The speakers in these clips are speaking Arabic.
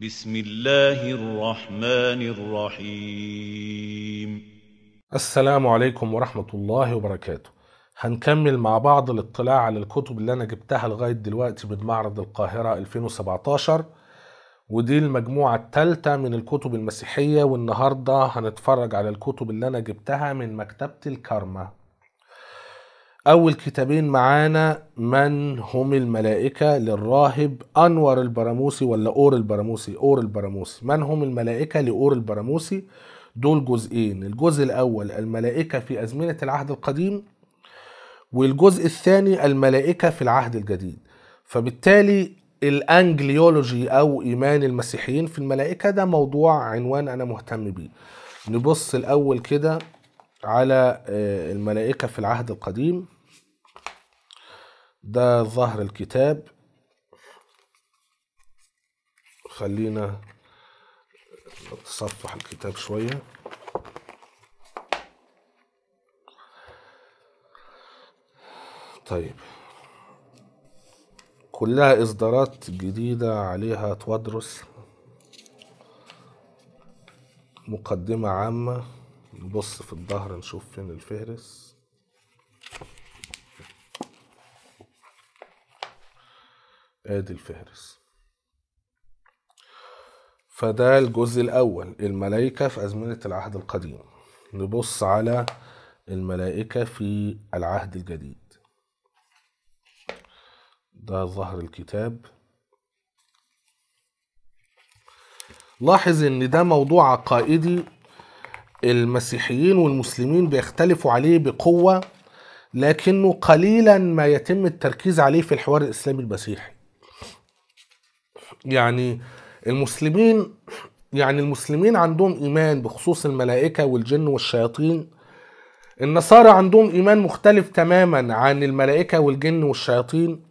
بسم الله الرحمن الرحيم السلام عليكم ورحمة الله وبركاته هنكمل مع بعض الاطلاع على الكتب اللي أنا جبتها لغاية دلوقتي من معرض القاهرة 2017 ودي المجموعة الثالثة من الكتب المسيحية والنهاردة هنتفرج على الكتب اللي أنا جبتها من مكتبة الكارما أول كتابين معانا من هم الملائكة للراهب أنور البراموسي ولا أور البراموسي أور البراموسي من هم الملائكة لأور البراموسي دول جزئين الجزء الأول الملائكة في أزمنة العهد القديم والجزء الثاني الملائكة في العهد الجديد فبالتالي الانجليولوجي او ايمان المسيحيين في الملائكه ده موضوع عنوان انا مهتم بيه نبص الاول كده على آه، الملائكه في العهد القديم ده ظهر الكتاب خلينا نتصفح الكتاب شوية طيب كلها إصدارات جديدة عليها تودرس مقدمة عامة نبص في الظهر نشوف فين الفهرس ادي الفهرس فده الجزء الاول الملائكة في ازمنة العهد القديم نبص على الملائكة في العهد الجديد ده ظهر الكتاب لاحظ ان ده موضوع عقائدي المسيحيين والمسلمين بيختلفوا عليه بقوه لكنه قليلا ما يتم التركيز عليه في الحوار الاسلامي المسيحي يعني المسلمين يعني المسلمين عندهم إيمان بخصوص الملائكة والجن والشياطين النصارى عندهم إيمان مختلف تماما عن الملائكة والجن والشياطين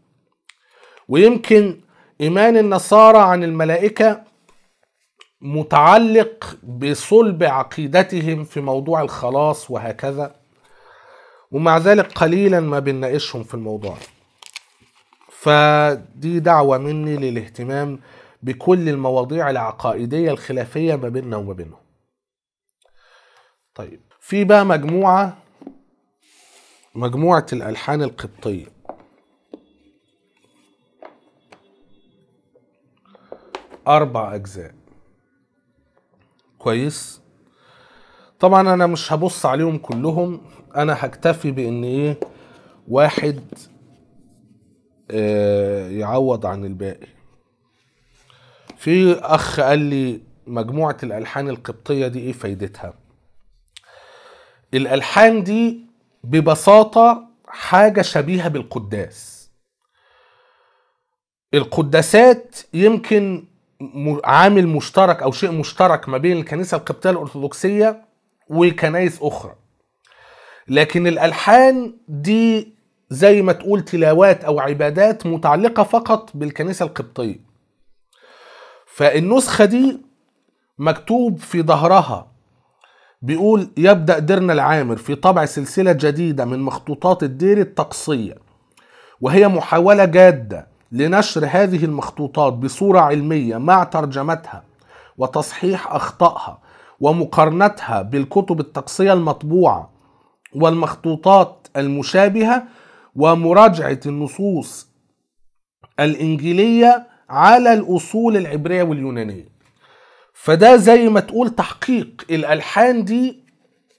ويمكن إيمان النصارى عن الملائكة متعلق بصلب عقيدتهم في موضوع الخلاص وهكذا ومع ذلك قليلا ما بنناقشهم في الموضوع فدي دعوة مني للاهتمام بكل المواضيع العقائدية الخلافية ما بيننا وما بينهم طيب في بقى مجموعة مجموعة الألحان القبطية أربع أجزاء كويس طبعا أنا مش هبص عليهم كلهم أنا هكتفي بإن إيه واحد يعوض عن الباقي في اخ قال لي مجموعه الالحان القبطيه دي ايه فايدتها الالحان دي ببساطه حاجه شبيهه بالقداس القداسات يمكن عامل مشترك او شيء مشترك ما بين الكنيسه القبطيه الارثوذكسيه والكنائس اخرى لكن الالحان دي زي ما تقول تلاوات أو عبادات متعلقة فقط بالكنيسة القبطية فالنسخة دي مكتوب في ظهرها بيقول يبدأ ديرنا العامر في طبع سلسلة جديدة من مخطوطات الدير الطقسية وهي محاولة جادة لنشر هذه المخطوطات بصورة علمية مع ترجمتها وتصحيح أخطائها ومقارنتها بالكتب الطقسية المطبوعة والمخطوطات المشابهة ومراجعة النصوص الإنجيلية على الأصول العبرية واليونانية فده زي ما تقول تحقيق الألحان دي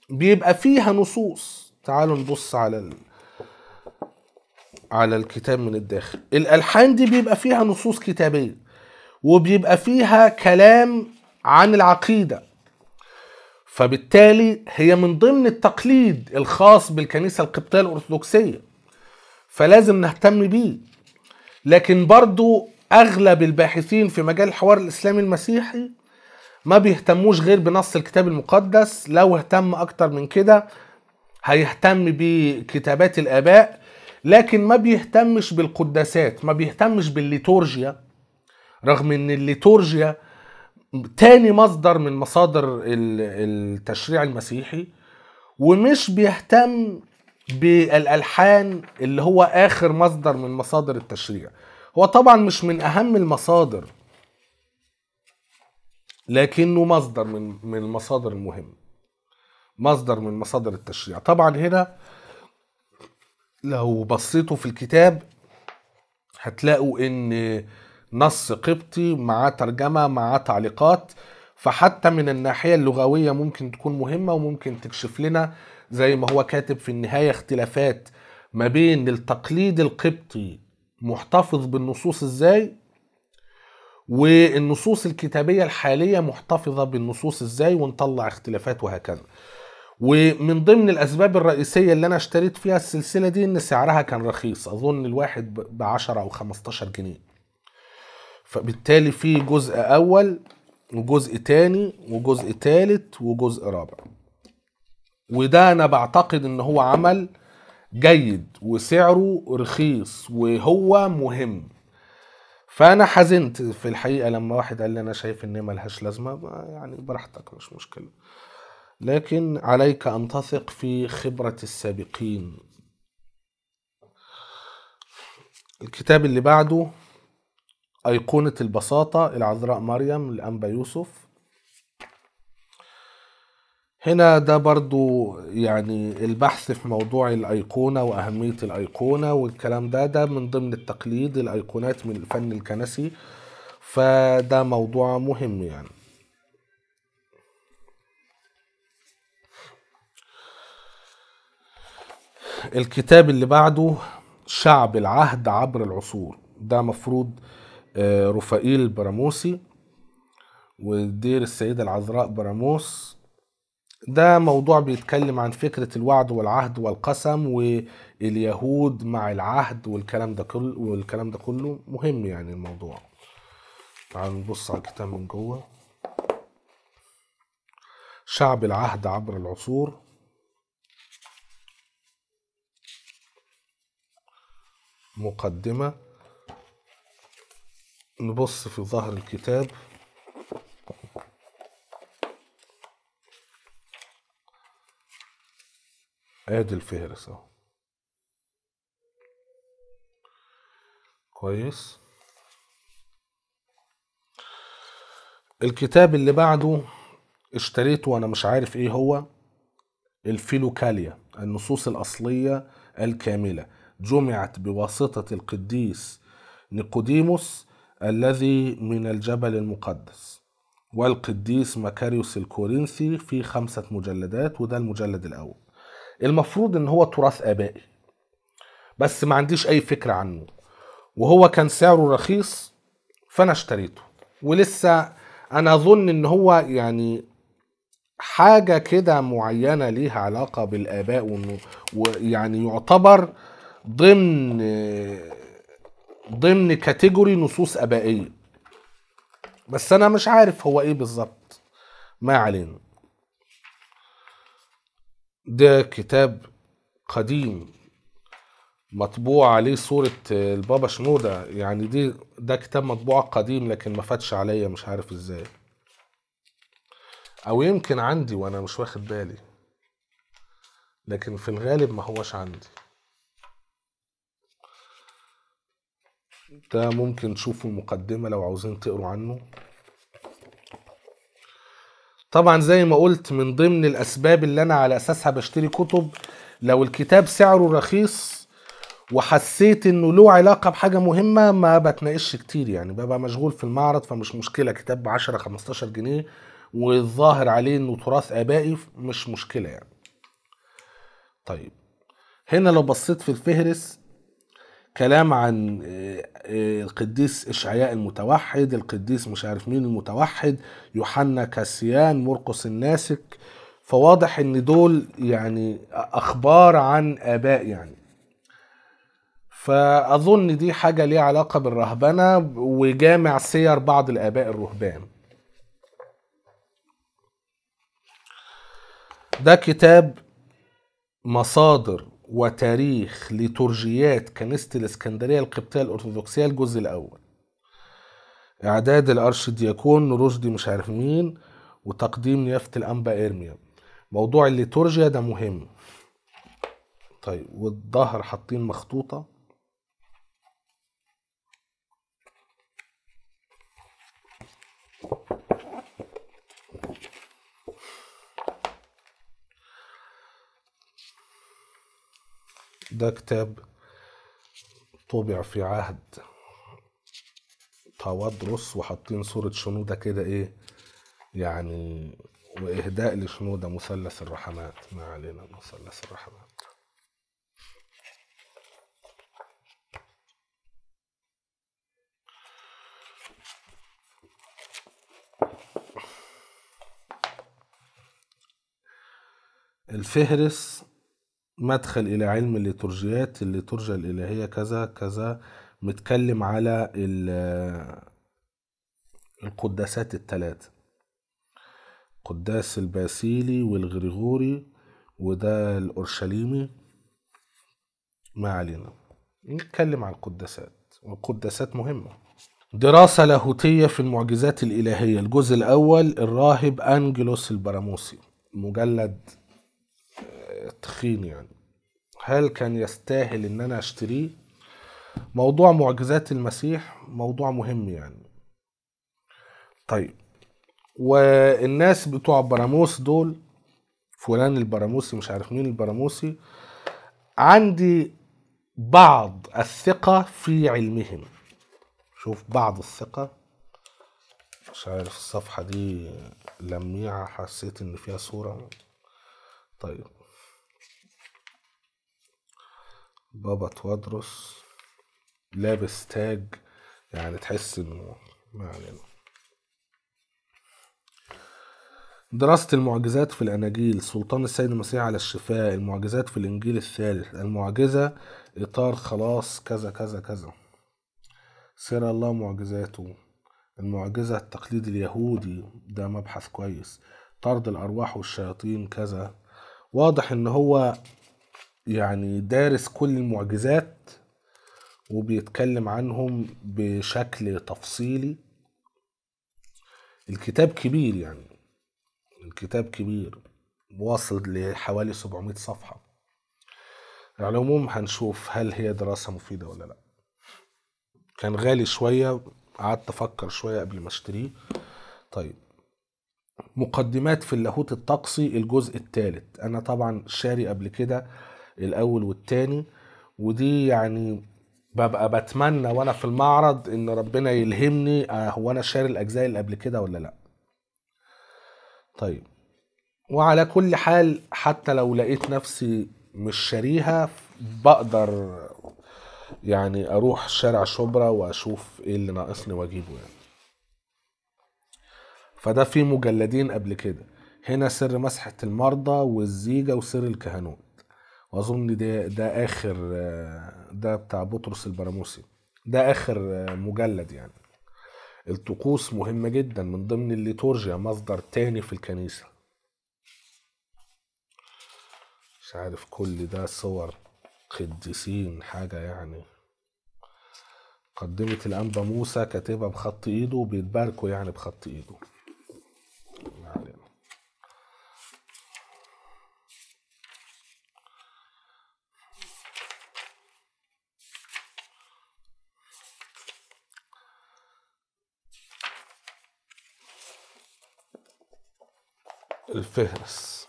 بيبقى فيها نصوص تعالوا نبص على ال... على الكتاب من الداخل الألحان دي بيبقى فيها نصوص كتابية وبيبقى فيها كلام عن العقيدة فبالتالي هي من ضمن التقليد الخاص بالكنيسة القبطية الأرثوذكسية فلازم نهتم بيه لكن برضو اغلب الباحثين في مجال الحوار الاسلامي المسيحي ما بيهتموش غير بنص الكتاب المقدس لو اهتم اكتر من كده هيهتم بكتابات الاباء لكن ما بيهتمش بالقداسات ما بيهتمش بالليتورجيا رغم ان الليتورجيا تاني مصدر من مصادر التشريع المسيحي ومش بيهتم بالالحان اللي هو اخر مصدر من مصادر التشريع هو طبعا مش من اهم المصادر لكنه مصدر من من المصادر المهمه مصدر من مصادر التشريع طبعا هنا لو بصيتوا في الكتاب هتلاقوا ان نص قبطي معاه ترجمه معاه تعليقات فحتى من الناحيه اللغويه ممكن تكون مهمه وممكن تكشف لنا زي ما هو كاتب في النهاية اختلافات ما بين التقليد القبطي محتفظ بالنصوص ازاي والنصوص الكتابية الحالية محتفظة بالنصوص ازاي ونطلع اختلافات وهكذا ومن ضمن الأسباب الرئيسية اللي أنا اشتريت فيها السلسلة دي إن سعرها كان رخيص أظن الواحد بعشرة أو خمستاشر جنيه فبالتالي في جزء أول وجزء تاني وجزء تالت وجزء رابع وده انا بعتقد ان هو عمل جيد وسعره رخيص وهو مهم فانا حزنت في الحقيقه لما واحد قال لي انا شايف ان ملهاش لازمه يعني براحتك مش مشكله لكن عليك ان تثق في خبره السابقين الكتاب اللي بعده ايقونه البساطه العذراء مريم الانبا يوسف هنا ده برضو يعني البحث في موضوع الأيقونة وأهمية الأيقونة والكلام ده ده من ضمن التقليد الأيقونات من الفن الكنسي فده موضوع مهم يعني الكتاب اللي بعده شعب العهد عبر العصور ده مفروض آه، رفائيل براموسي ودير السيدة العذراء براموس ده موضوع بيتكلم عن فكرة الوعد والعهد والقسم واليهود مع العهد والكلام ده كله والكلام ده كله مهم يعني الموضوع تعالوا نبص على الكتاب من جوه شعب العهد عبر العصور مقدمة نبص في ظهر الكتاب ادي الفهرس اهو كويس الكتاب اللي بعده اشتريته وانا مش عارف ايه هو الفيلوكاليا النصوص الاصليه الكامله جمعت بواسطه القديس نيقوديموس الذي من الجبل المقدس والقديس مكاريوس الكورنثي في خمسه مجلدات وده المجلد الاول المفروض ان هو تراث ابائي بس ما عنديش اي فكره عنه وهو كان سعره رخيص فانا اشتريته ولسه انا اظن ان هو يعني حاجه كده معينه ليها علاقه بالاباء وانه ويعني يعتبر ضمن ضمن كاتيجوري نصوص ابائيه بس انا مش عارف هو ايه بالظبط ما علينا ده كتاب قديم مطبوع عليه صورة آه، البابا شنودة يعني دي ده كتاب مطبوع قديم لكن ما فاتش عليا مش عارف ازاي او يمكن عندي وانا مش واخد بالي لكن في الغالب ما هوش عندي ده ممكن تشوفوا المقدمة لو عاوزين تقروا عنه طبعا زي ما قلت من ضمن الاسباب اللي انا على اساسها بشتري كتب لو الكتاب سعره رخيص وحسيت انه له علاقة بحاجة مهمة ما بتناقش كتير يعني ببقى مشغول في المعرض فمش مشكلة كتاب ب 10 15 جنيه والظاهر عليه انه تراث ابائي مش مشكلة يعني طيب هنا لو بصيت في الفهرس كلام عن القديس إشعياء المتوحد القديس مش عارف مين المتوحد يوحنا كاسيان مرقس الناسك فواضح ان دول يعني اخبار عن اباء يعني فاظن دي حاجه ليها علاقه بالرهبنه وجامع سير بعض الاباء الرهبان ده كتاب مصادر وتاريخ لترجيات كنيسة الإسكندرية القبطية الأرثوذكسية الجزء الأول إعداد الأرشدياكون رشدي مش عارف مين وتقديم نيافة الأنبا إرميا موضوع الليتورجيا ده مهم طيب والظهر حاطين مخطوطة ده كتاب طبع في عهد طوادرس وحاطين صورة شنودة كده ايه يعني واهداء لشنودة مثلث الرحمات ما علينا مثلث الرحمات الفهرس مدخل إلى علم الليتورجيات الليتورجيا الإلهية كذا كذا متكلم على القداسات الثلاثة قداس الباسيلي والغريغوري وده الأورشليمي ما علينا نتكلم عن القداسات والقداسات مهمة دراسة لاهوتية في المعجزات الإلهية الجزء الأول الراهب أنجلوس البراموسي مجلد التخين يعني هل كان يستاهل ان انا اشتريه موضوع معجزات المسيح موضوع مهم يعني طيب والناس بتوع البراموس دول فلان البراموسي مش عارف مين البراموسي عندي بعض الثقة في علمهم شوف بعض الثقة مش عارف الصفحة دي لميعة حسيت ان فيها صورة طيب بابا توادرس لابس تاج يعني تحس انه ما يعني علينا دراسة المعجزات في الأناجيل سلطان السيد المسيح على الشفاء المعجزات في الإنجيل الثالث المعجزة إطار خلاص كذا كذا كذا سير الله معجزاته المعجزة التقليد اليهودي ده مبحث كويس طرد الأرواح والشياطين كذا واضح إن هو يعني دارس كل المعجزات وبيتكلم عنهم بشكل تفصيلي الكتاب كبير يعني الكتاب كبير واصل لحوالي 700 صفحة على العموم هنشوف هل هي دراسة مفيدة ولا لا كان غالي شوية قعدت أفكر شوية قبل ما أشتريه طيب مقدمات في اللاهوت الطقسي الجزء الثالث أنا طبعا شاري قبل كده الاول والتاني ودي يعني ببقى بتمنى وانا في المعرض ان ربنا يلهمني آه، هو انا شاري الاجزاء اللي قبل كده ولا لا طيب وعلى كل حال حتى لو لقيت نفسي مش شاريها بقدر يعني اروح شارع شبرا واشوف ايه اللي ناقصني واجيبه يعني فده في مجلدين قبل كده هنا سر مسحة المرضى والزيجة وسر الكهنوت واظن ده ده اخر آه، ده بتاع بطرس البراموسي ده اخر آه، مجلد يعني الطقوس مهمة جدا من ضمن الليتورجيا مصدر تاني في الكنيسة مش عارف كل ده صور قديسين حاجة يعني قدمت الأنبا موسى كاتبها بخط إيده وبيتباركوا يعني بخط إيده الفهرس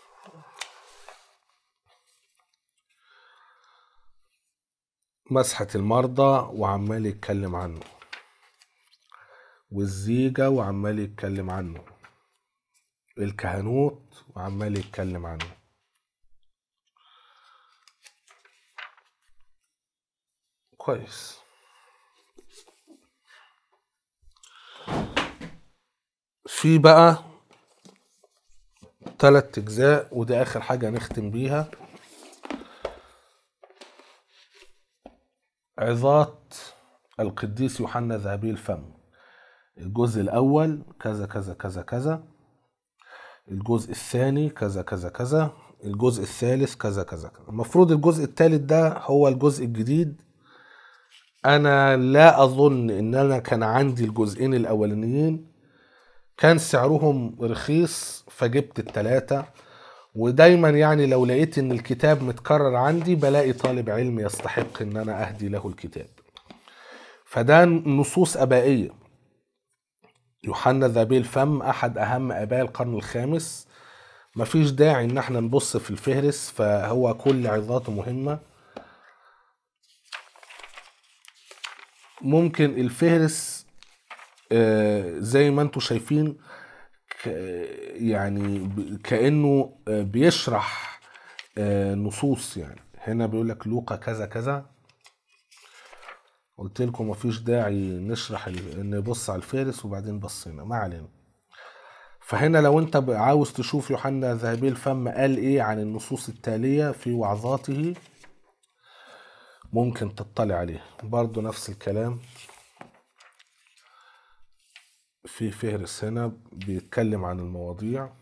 مسحة المرضى وعمال يتكلم عنه والزيجة وعمال يتكلم عنه الكهنوت وعمال يتكلم عنه كويس في بقى ثلاث اجزاء ودي اخر حاجه نختم بيها عظات القديس يوحنا ذهبي الفم الجزء الاول كذا كذا كذا كذا الجزء الثاني كذا كذا كذا الجزء الثالث كذا كذا كذا المفروض الجزء الثالث ده هو الجزء الجديد انا لا اظن ان انا كان عندي الجزئين الاولانيين كان سعرهم رخيص فجبت التلاتة ودايما يعني لو لقيت ان الكتاب متكرر عندي بلاقي طالب علم يستحق ان انا اهدي له الكتاب فده نصوص ابائيه يوحنا ذابي الفم احد اهم اباء القرن الخامس مفيش داعي ان احنا نبص في الفهرس فهو كل عظاته مهمه ممكن الفهرس آه، زي ما انتم شايفين يعني كانه آه، بيشرح آه، نصوص يعني هنا بيقول لك لوقا كذا كذا قلت لكم مفيش داعي نشرح نبص على الفارس وبعدين بصينا ما علينا فهنا لو انت عاوز تشوف يوحنا ذهبي الفم قال ايه عن النصوص التاليه في وعظاته ممكن تطلع عليه برضو نفس الكلام في فهرس هنا بيتكلم عن المواضيع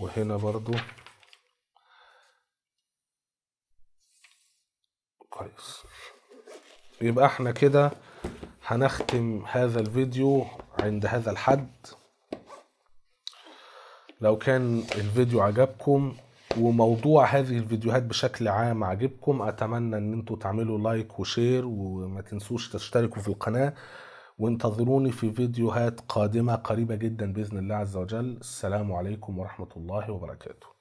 وهنا برضو كويس يبقى احنا كده هنختم هذا الفيديو عند هذا الحد لو كان الفيديو عجبكم وموضوع هذه الفيديوهات بشكل عام عجبكم اتمنى ان انتوا تعملوا لايك وشير وما تنسوش تشتركوا في القناة وانتظروني في فيديوهات قادمة قريبة جدا بإذن الله عز وجل السلام عليكم ورحمة الله وبركاته